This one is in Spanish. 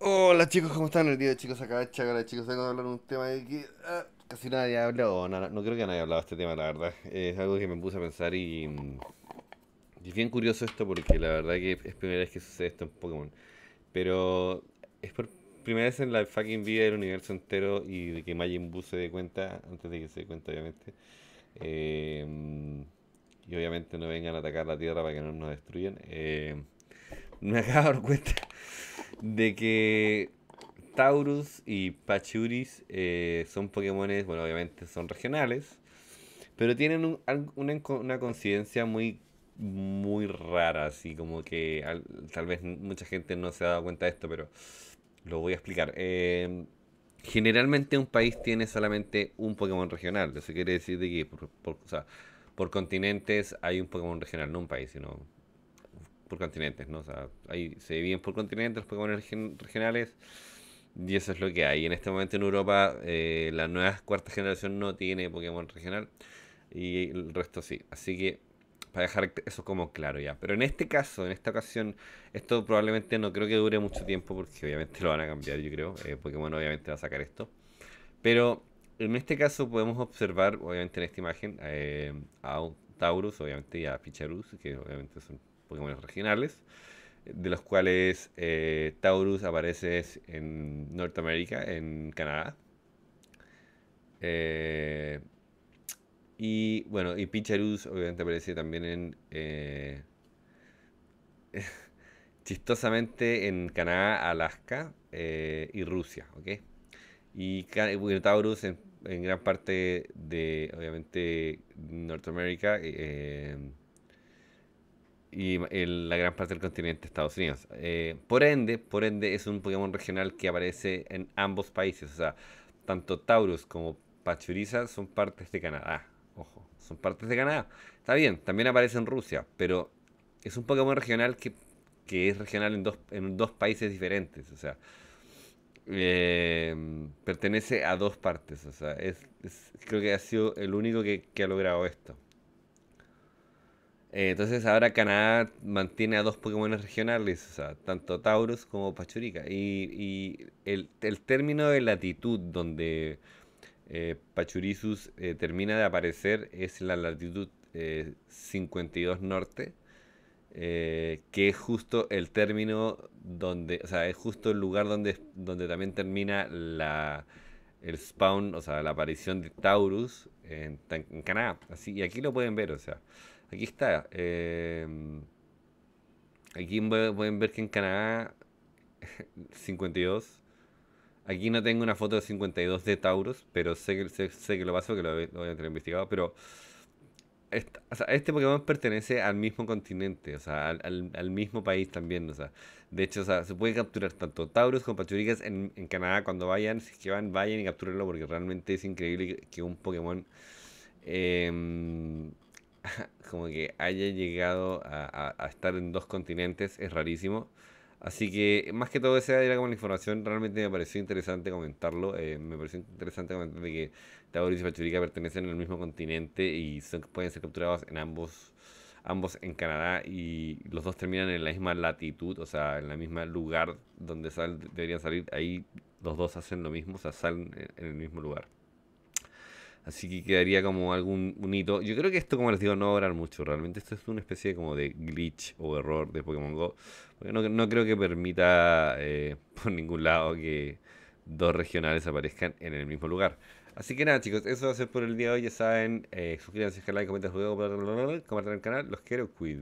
Hola chicos, ¿cómo están? El día de chicos acaba de chicos, vengo de hablar de un tema de que ah, casi nadie ha hablado, no, creo que nadie haya hablado de este tema, la verdad. Es algo que me puse a pensar y, es mm, bien curioso esto porque la verdad que es primera vez que sucede esto en Pokémon. Pero es por primera vez en la fucking vida del universo entero y de que Majin Buu se dé cuenta, antes de que se dé cuenta obviamente. Em, y obviamente no vengan a atacar la Tierra para que no nos destruyan. Em, me acabo de dar cuenta de que Taurus y Pachuris eh, son Pokémones, bueno, obviamente son regionales, pero tienen una, una coincidencia muy, muy rara, así como que tal vez mucha gente no se ha dado cuenta de esto, pero lo voy a explicar. Em, generalmente un país tiene solamente un Pokémon regional, eso quiere decir de que por, por continentes hay un Pokémon regional, no un país, sino por continentes, ¿no? O sea, ahí se dividen por continentes los Pokémon regionales. Y eso es lo que hay. En este momento en Europa eh, la nueva cuarta generación no tiene Pokémon regional y el resto sí. Así que para dejar eso como claro ya. Pero en este caso, en esta ocasión, esto probablemente no creo que dure mucho tiempo porque obviamente lo van a cambiar, yo creo. Eh, Pokémon obviamente va a sacar esto. Pero en este caso podemos observar, obviamente en esta imagen, eh, a Taurus, obviamente, y a Picharus, que obviamente son Pokémon regionales, de los cuales eh, Taurus aparece en Norteamérica, en Canadá. Eh, y bueno, y Picharus obviamente aparece también en... Eh, chistosamente en Canadá, Alaska y Rusia, Y, Taurus en gran parte de, obviamente, Norteamérica, y la gran parte del continente de Estados Unidos. Eh, por ende, por ende es un Pokémon regional que aparece en ambos países, o sea, tanto Taurus como Pachuriza son partes de Canadá. Ojo, son partes de Canadá. Está bien, también aparece en Rusia, pero es un Pokémon regional que, que es regional en dos, en dos países diferentes, o sea, em, pertenece a dos partes, o sea, es, creo que ha sido el único que, que ha logrado esto. Eh, entonces ahora Canadá mantiene a dos Pokémon regionales, o sea, tanto Taurus como Pachurica. Y, el, término de latitud donde eh, eh, termina de aparecer es la latitud 52 eh, norte, que es justo el término donde, o sea, es justo el lugar donde, donde también termina la el spawn, o sea, la aparición de Taurus en, Canadá. Así, y aquí lo pueden ver, o sea, aquí está. Em, aquí pueden ver que en Canadá 52. Aquí no tengo una foto de 52 de Taurus, pero sé que, sé, que lo paso, que lo, a tener investigado, pero esta, o sea, este Pokémon pertenece al mismo continente, o sea, al, al, mismo país también, o sea, de hecho, o sea, se puede capturar tanto Taurus como Pachuricas en, en, Canadá cuando vayan, si es que van, vayan y captúrenlo porque realmente es increíble que, un Pokémon em, como que haya llegado a, a, a estar en dos continentes, es rarísimo. Así que más que todo esa era como la información, realmente me pareció interesante comentarlo, eh, me pareció interesante comentar de que Tauris y Pachurica pertenecen al mismo continente y pueden ser capturados en ambos, ambos en Canadá y los dos terminan en la misma latitud, o sea, en el mismo lugar donde deberían salir, ahí los dos hacen lo mismo, o sea, salen en el mismo lugar. Así que quedaría como algún hito. Yo creo que esto, como les digo, no va mucho. Realmente esto es una especie como de glitch o error de Pokémon GO. Porque no, creo que permita eh, por ningún lado que dos regionales aparezcan en el mismo lugar. Así que nada, chicos, eso va a ser por el día de hoy. Ya saben, eh, suscríbanse, like, comenten el compartan el canal. Los quiero, quiz.